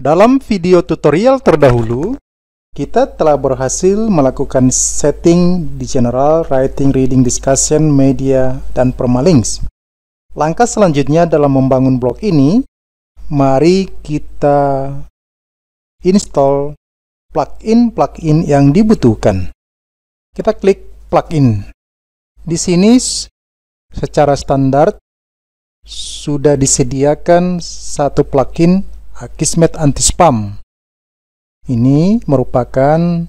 Dalam video tutorial terdahulu, kita telah berhasil melakukan setting di general writing, reading, discussion, media, dan permalinks. Langkah selanjutnya dalam membangun blog ini, mari kita install plugin-plugin yang dibutuhkan. Kita klik plugin. Di sini secara standar sudah disediakan satu plugin Kismet Anti Spam. Ini merupakan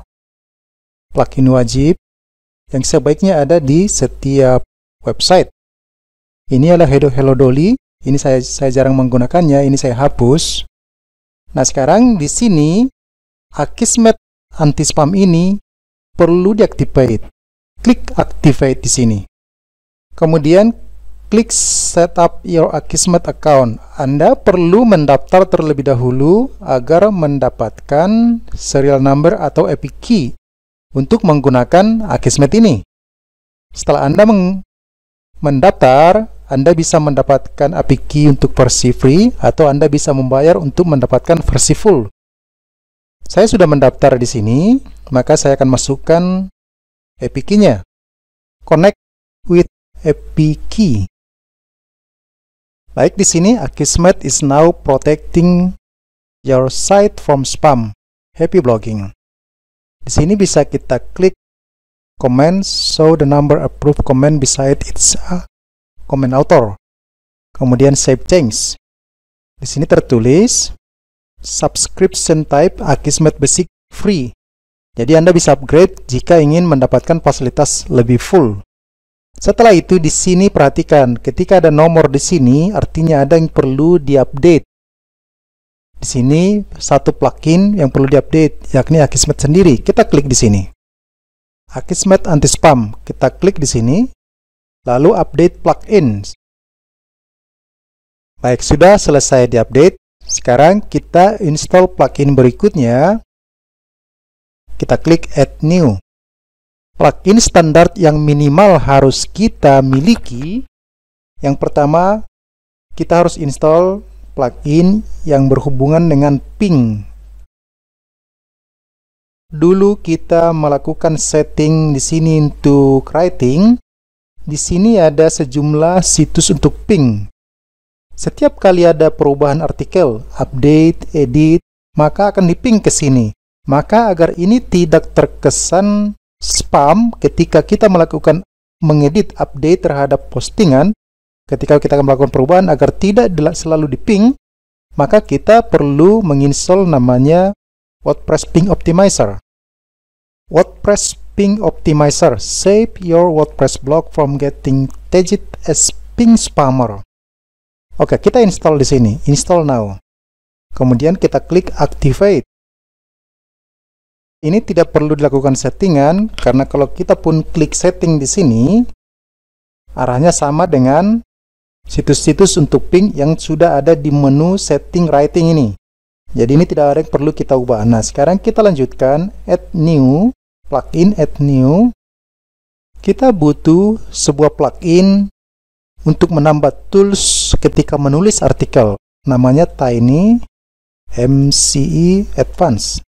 plugin wajib yang sebaiknya ada di setiap website. Ini adalah Hello Hello Dolly. Ini saya saya jarang menggunakannya, ini saya hapus. Nah, sekarang di sini Akismet anti spam ini perlu diaktifkan. Klik activate di sini. Kemudian klik setup your Akismet account. Anda perlu mendaftar terlebih dahulu agar mendapatkan serial number atau epic key untuk menggunakan Akismet ini. Setelah Anda mendaftar, Anda bisa mendapatkan epic key untuk versi free atau Anda bisa membayar untuk mendapatkan versi full. Saya sudah mendaftar di sini, maka saya akan masukkan epic key-nya. Connect with epic key. Baik di sini Akismet is now protecting your site from spam. Happy blogging. Di sini bisa kita klik comment so the number approved comment beside its comment author. Kemudian save changes. Di sini tertulis subscription type Akismet Basic free. Jadi Anda bisa upgrade jika ingin mendapatkan fasilitas lebih full. Setelah itu di sini perhatikan, ketika ada nomor di sini artinya ada yang perlu diupdate. Di sini satu plugin yang perlu diupdate yakni Akismet sendiri. Kita klik di sini. Akismet anti spam. Kita klik di sini. Lalu update plugins. Baik, sudah selesai diupdate. Sekarang kita install plugin berikutnya. Kita klik add new plugin standar yang minimal harus kita miliki. Yang pertama, kita harus install plugin yang berhubungan dengan ping. Dulu kita melakukan setting di sini untuk writing. Di sini ada sejumlah situs untuk ping. Setiap kali ada perubahan artikel, update, edit, maka akan diping ke sini. Maka agar ini tidak terkesan spam ketika kita melakukan mengedit update terhadap postingan, ketika kita akan melakukan perubahan agar tidak selalu di ping, maka kita perlu menginstall namanya WordPress Ping Optimizer. WordPress Ping Optimizer save your WordPress blog from getting tagged as ping spammer. Oke, kita install di sini, install now. Kemudian kita klik activate ini tidak perlu dilakukan settingan karena kalau kita pun klik setting di sini arahnya sama dengan situs-situs untuk ping yang sudah ada di menu setting writing ini jadi ini tidak ada yang perlu kita ubah nah sekarang kita lanjutkan add new plugin add new kita butuh sebuah plugin untuk menambah tools ketika menulis artikel namanya tiny mce advance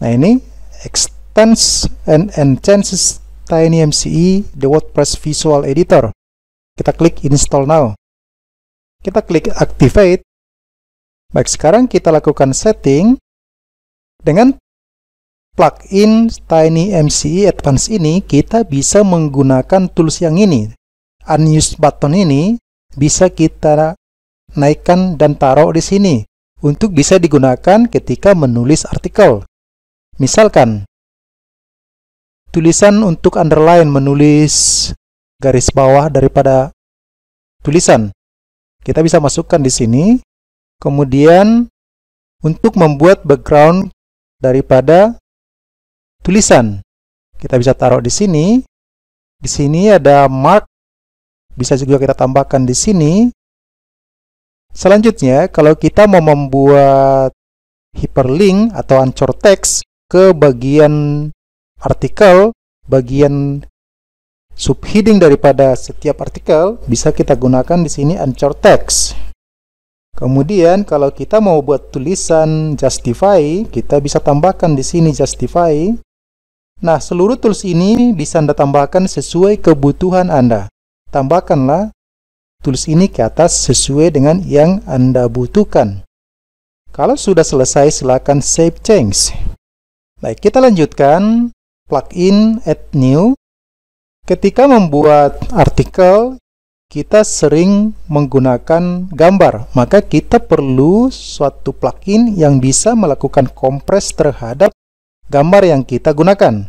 Nah ini extends and enhances TinyMCE the WordPress Visual Editor. Kita klik install now. Kita klik activate. Baik, sekarang kita lakukan setting dengan plugin TinyMCE Advance ini kita bisa menggunakan tools yang ini. Unused button ini bisa kita naikkan dan taruh di sini untuk bisa digunakan ketika menulis artikel. Misalkan, tulisan untuk underline menulis garis bawah daripada tulisan. Kita bisa masukkan di sini. Kemudian, untuk membuat background daripada tulisan, kita bisa taruh di sini. Di sini ada mark, bisa juga kita tambahkan di sini. Selanjutnya, kalau kita mau membuat hyperlink atau anchor text, ke bagian artikel, bagian subheading daripada setiap artikel bisa kita gunakan di sini anchor text. Kemudian kalau kita mau buat tulisan justify, kita bisa tambahkan di sini justify. Nah, seluruh tools ini bisa Anda tambahkan sesuai kebutuhan Anda. Tambahkanlah tools ini ke atas sesuai dengan yang Anda butuhkan. Kalau sudah selesai, silakan save change. Baik, kita lanjutkan plugin add new. Ketika membuat artikel, kita sering menggunakan gambar, maka kita perlu suatu plugin yang bisa melakukan kompres terhadap gambar yang kita gunakan.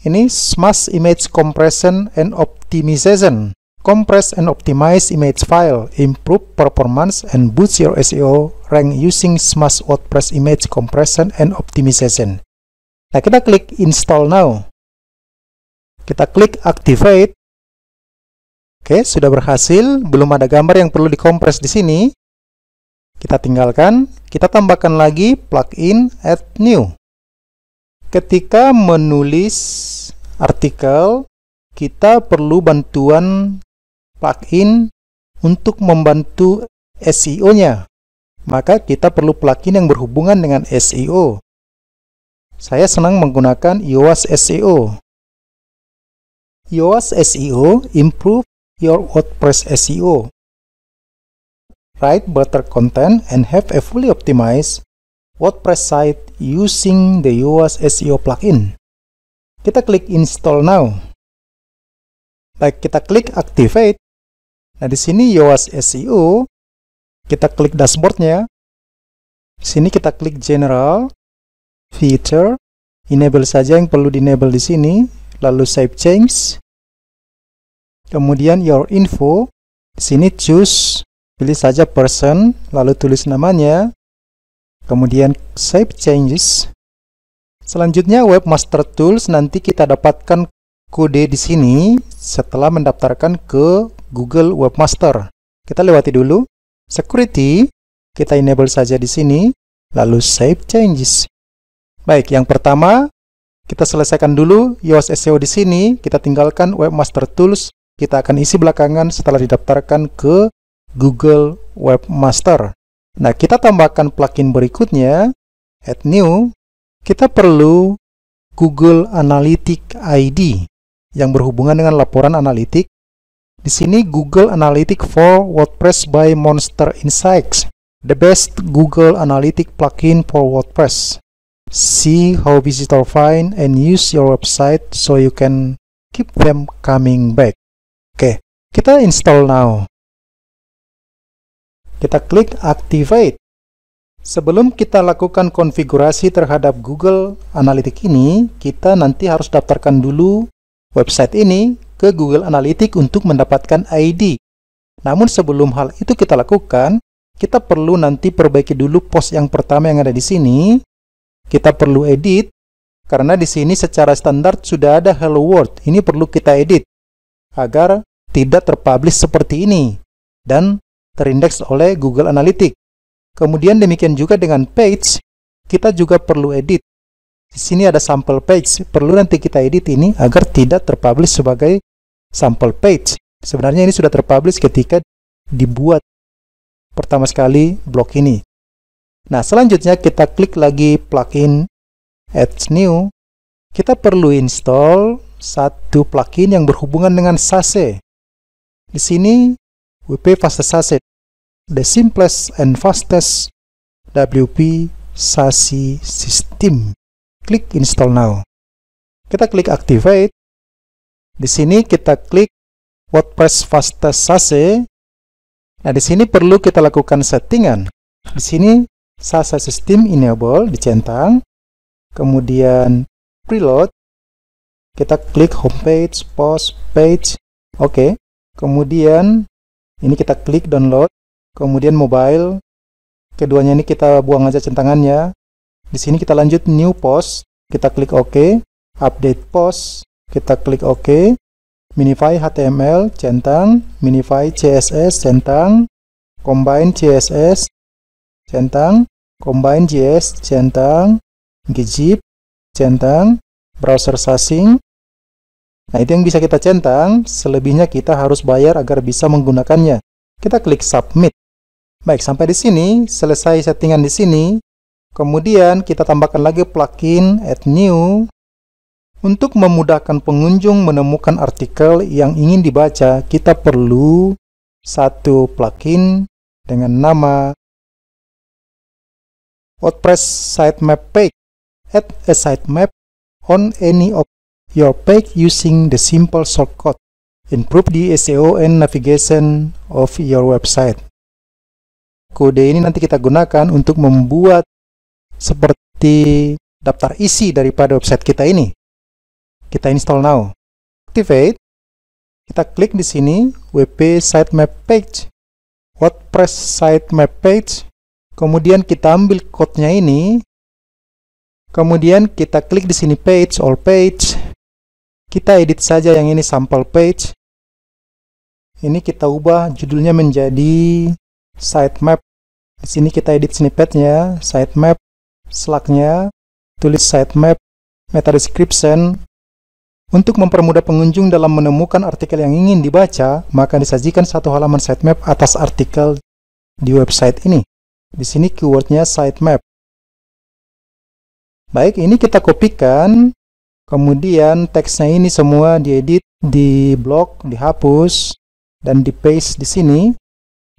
Ini Smash Image Compression and Optimization compress and optimize image file, improve performance and boost your SEO rank using Smash WordPress image compression and optimization. Nah, kita klik install now. Kita klik activate. Oke, sudah berhasil, belum ada gambar yang perlu dikompres di sini. Kita tinggalkan, kita tambahkan lagi plugin add new. Ketika menulis artikel, kita perlu bantuan plugin untuk membantu SEO-nya. Maka kita perlu plugin yang berhubungan dengan SEO. Saya senang menggunakan Yoast SEO. Yoast SEO improve your WordPress SEO. Write better content and have a fully optimized WordPress site using the Yoast SEO plugin. Kita klik install now. Baik, kita klik activate Nah, di sini Yoast SEO, kita klik dashboardnya. Di sini kita klik General, Feature, Enable saja yang perlu di-enable di sini, lalu Save Change. Kemudian Your Info, di sini choose, pilih saja person, lalu tulis namanya, kemudian Save Changes. Selanjutnya Webmaster Tools nanti kita dapatkan kode di sini setelah mendaftarkan ke Google Webmaster. Kita lewati dulu. Security, kita enable saja di sini, lalu save changes. Baik, yang pertama kita selesaikan dulu Yoast SEO di sini, kita tinggalkan Webmaster Tools, kita akan isi belakangan setelah didaftarkan ke Google Webmaster. Nah, kita tambahkan plugin berikutnya, add new, kita perlu Google Analytics ID yang berhubungan dengan laporan analitik di sini Google Analytics for WordPress by Monster Insights, the best Google Analytics plugin for WordPress. See how visitor find and use your website so you can keep them coming back. Oke, okay, kita install now. Kita klik activate. Sebelum kita lakukan konfigurasi terhadap Google Analytics ini, kita nanti harus daftarkan dulu website ini ke Google Analytics untuk mendapatkan ID. Namun sebelum hal itu kita lakukan, kita perlu nanti perbaiki dulu post yang pertama yang ada di sini. Kita perlu edit, karena di sini secara standar sudah ada Hello World. Ini perlu kita edit, agar tidak terpublish seperti ini, dan terindeks oleh Google Analytics. Kemudian demikian juga dengan page, kita juga perlu edit. Di sini ada sampel page, perlu nanti kita edit ini agar tidak terpublish sebagai sample page. Sebenarnya ini sudah terpublish ketika dibuat pertama sekali blog ini. Nah, selanjutnya kita klik lagi plugin Add New. Kita perlu install satu plugin yang berhubungan dengan Sase. Di sini, WP Fast Sase. The simplest and fastest WP SASE system. Klik install now. Kita klik activate. Di sini kita klik WordPress Fastest Sase. Nah, di sini perlu kita lakukan settingan. Di sini Sase System Enable dicentang. Kemudian Preload. Kita klik Homepage, Post, Page. Oke. Okay. Kemudian ini kita klik Download. Kemudian Mobile. Keduanya ini kita buang aja centangannya. Di sini kita lanjut New Post. Kita klik OK. Update Post. Kita klik OK. Minify HTML centang, Minify CSS centang, Combine CSS centang, Combine JS centang, Gzip centang, browser sasing. Nah, itu yang bisa kita centang, selebihnya kita harus bayar agar bisa menggunakannya. Kita klik submit. Baik, sampai di sini, selesai settingan di sini. Kemudian kita tambahkan lagi plugin add new untuk memudahkan pengunjung menemukan artikel yang ingin dibaca, kita perlu satu plugin dengan nama WordPress Sitemap Page. Add a sitemap on any of your page using the simple shortcut. Improve the SEO and navigation of your website. Kode ini nanti kita gunakan untuk membuat seperti daftar isi daripada website kita ini. Kita install now. Activate. Kita klik di sini WP Sitemap Page. WordPress Sitemap Page. Kemudian kita ambil code-nya ini. Kemudian kita klik di sini page, all page. Kita edit saja yang ini sample page. Ini kita ubah judulnya menjadi sitemap. Di sini kita edit snippetnya, sitemap, slug-nya, tulis sitemap, meta description, untuk mempermudah pengunjung dalam menemukan artikel yang ingin dibaca, maka disajikan satu halaman sitemap atas artikel di website ini. Di sini keywordnya sitemap. Baik, ini kita kopikan, kemudian teksnya ini semua diedit, di blok, dihapus, dan di paste di sini.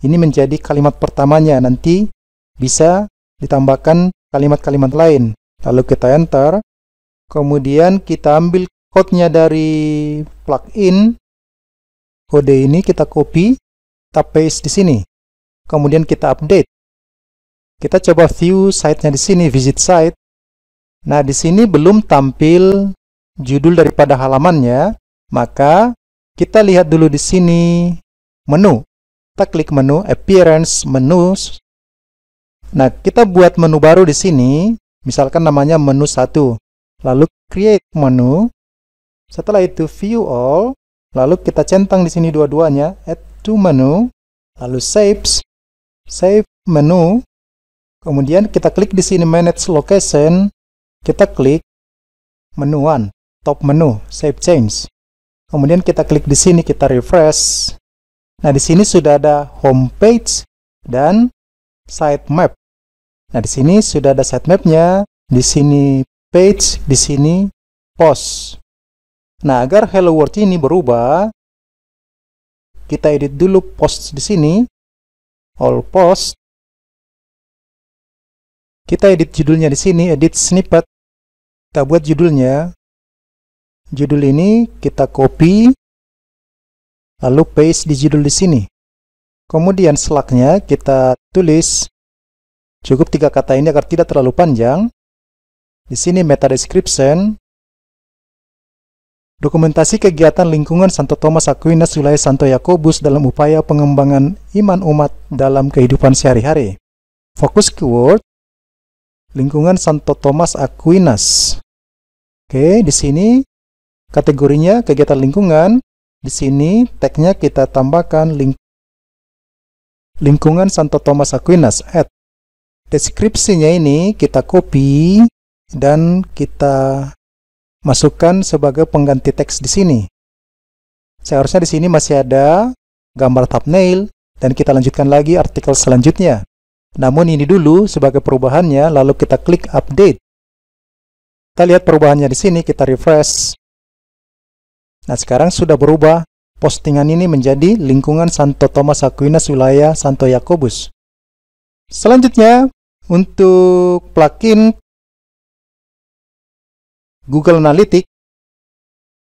Ini menjadi kalimat pertamanya, nanti bisa ditambahkan kalimat-kalimat lain. Lalu kita enter, kemudian kita ambil code-nya dari plugin kode ini kita copy kita paste di sini kemudian kita update kita coba view site-nya di sini visit site nah di sini belum tampil judul daripada halamannya maka kita lihat dulu di sini menu kita klik menu appearance menu nah kita buat menu baru di sini misalkan namanya menu satu. lalu create menu setelah itu view all, lalu kita centang di sini dua-duanya, add to menu, lalu shapes, save menu, kemudian kita klik di sini manage location, kita klik menuan, top menu, save change. Kemudian kita klik di sini, kita refresh. Nah, di sini sudah ada home page dan sitemap. Nah, di sini sudah ada sitemapnya, di sini page, di sini post. Nah, agar hello world ini berubah, kita edit dulu post di sini, all post. Kita edit judulnya di sini, edit snippet. Kita buat judulnya. Judul ini kita copy, lalu paste di judul di sini. Kemudian selaknya kita tulis cukup tiga kata ini agar tidak terlalu panjang. Di sini meta description, Dokumentasi kegiatan lingkungan Santo Thomas Aquinas wilayah Santo Yakobus dalam upaya pengembangan iman umat dalam kehidupan sehari-hari. Fokus keyword lingkungan Santo Thomas Aquinas. Oke, di sini kategorinya kegiatan lingkungan. Di sini tagnya kita tambahkan ling lingkungan Santo Thomas Aquinas at deskripsinya ini kita copy dan kita masukkan sebagai pengganti teks di sini. Seharusnya di sini masih ada gambar thumbnail dan kita lanjutkan lagi artikel selanjutnya. Namun ini dulu sebagai perubahannya lalu kita klik update. Kita lihat perubahannya di sini, kita refresh. Nah, sekarang sudah berubah postingan ini menjadi lingkungan Santo Thomas Aquinas wilayah Santo Yakobus. Selanjutnya, untuk plugin Google Analytics.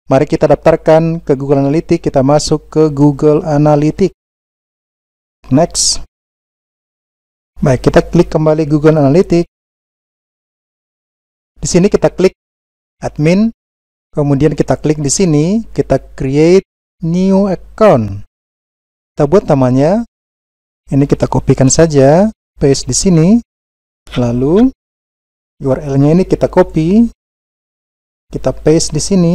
Mari kita daftarkan ke Google Analytics, kita masuk ke Google Analytics. Next. Baik, kita klik kembali Google Analytics. Di sini kita klik admin, kemudian kita klik di sini, kita create new account. Kita buat namanya. Ini kita kopikan saja, paste di sini. Lalu URL-nya ini kita copy, kita paste di sini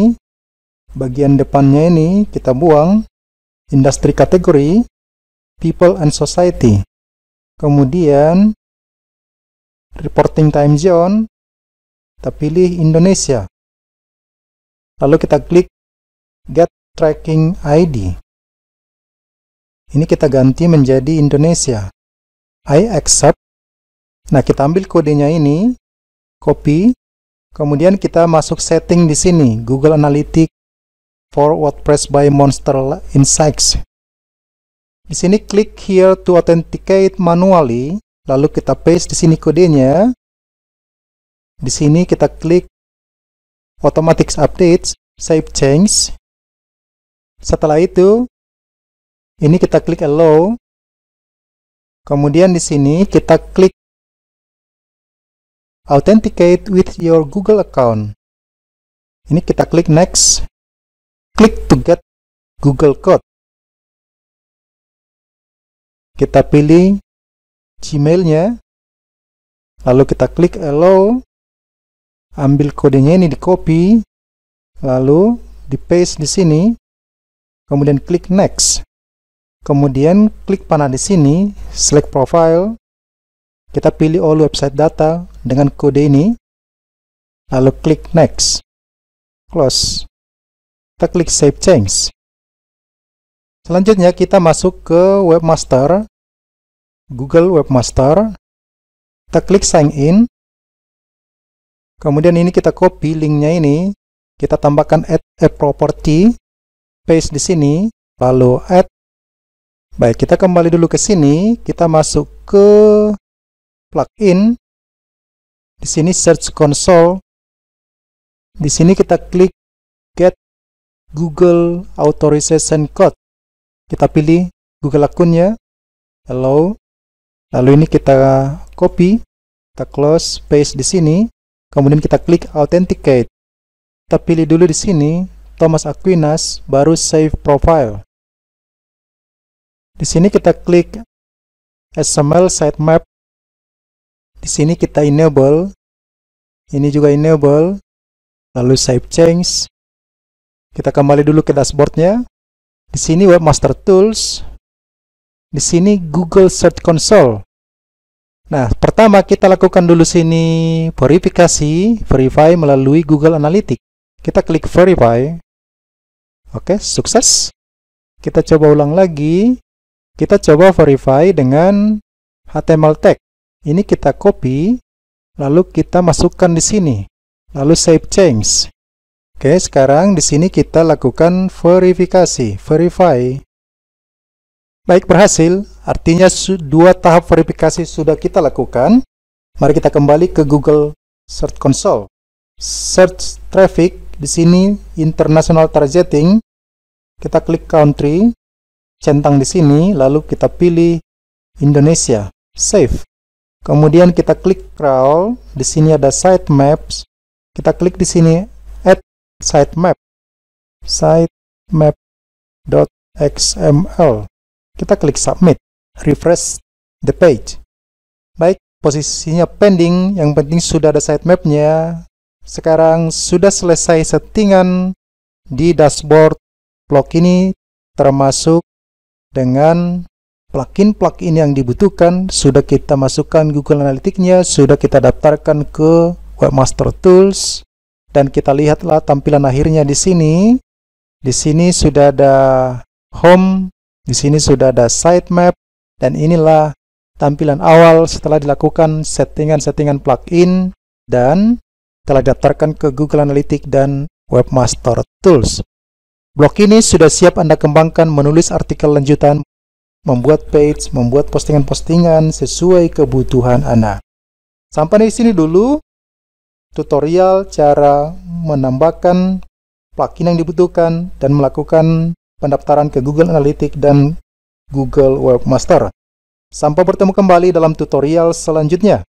bagian depannya ini kita buang industri kategori people and society kemudian reporting time zone kita pilih Indonesia lalu kita klik get tracking ID ini kita ganti menjadi Indonesia I accept nah kita ambil kodenya ini copy Kemudian kita masuk setting di sini, Google Analytics for WordPress by Monster Insights. Di sini klik here to authenticate manually, lalu kita paste di sini kodenya. Di sini kita klik automatic updates, save change. Setelah itu, ini kita klik allow. Kemudian di sini kita klik Authenticate with your Google account. Ini kita klik next. Klik to get Google Code. Kita pilih Gmailnya, Lalu kita klik allow. Ambil kodenya ini di copy. Lalu di paste di sini. Kemudian klik next. Kemudian klik panah di sini, select profile. Kita pilih all website data, dengan kode ini lalu klik next close kita klik save change selanjutnya kita masuk ke webmaster google webmaster kita klik sign in kemudian ini kita copy linknya ini kita tambahkan add a property paste di sini lalu add baik kita kembali dulu ke sini kita masuk ke plugin di sini search console. Di sini kita klik get Google authorization code. Kita pilih Google akunnya. Hello. Lalu ini kita copy, kita close paste di sini. Kemudian kita klik authenticate. Kita pilih dulu di sini Thomas Aquinas, baru save profile. Di sini kita klik XML sitemap di sini kita enable. Ini juga enable. Lalu save change. Kita kembali dulu ke dashboardnya. Di sini Webmaster Tools. Di sini Google Search Console. Nah, pertama kita lakukan dulu sini verifikasi, verify melalui Google Analytics. Kita klik verify. Oke, sukses. Kita coba ulang lagi. Kita coba verify dengan HTML tag. Ini kita copy, lalu kita masukkan di sini, lalu save change. Oke, sekarang di sini kita lakukan verifikasi, verify. Baik, berhasil. Artinya dua tahap verifikasi sudah kita lakukan. Mari kita kembali ke Google Search Console. Search traffic di sini international targeting. Kita klik country, centang di sini, lalu kita pilih Indonesia. Save. Kemudian kita klik crawl, di sini ada sitemaps. Kita klik di sini add sitemap. sitemap.xml. Kita klik submit, refresh the page. Baik, posisinya pending, yang penting sudah ada sitemapnya. Sekarang sudah selesai settingan di dashboard blog ini termasuk dengan plugin-plugin yang dibutuhkan sudah kita masukkan Google Analytics-nya, sudah kita daftarkan ke Webmaster Tools dan kita lihatlah tampilan akhirnya di sini. Di sini sudah ada home, di sini sudah ada sitemap dan inilah tampilan awal setelah dilakukan settingan-settingan plugin dan telah daftarkan ke Google Analytics dan Webmaster Tools. Blog ini sudah siap Anda kembangkan menulis artikel lanjutan membuat page, membuat postingan-postingan sesuai kebutuhan anak. Sampai di sini dulu tutorial cara menambahkan plugin yang dibutuhkan dan melakukan pendaftaran ke Google Analytics dan Google Webmaster. Sampai bertemu kembali dalam tutorial selanjutnya.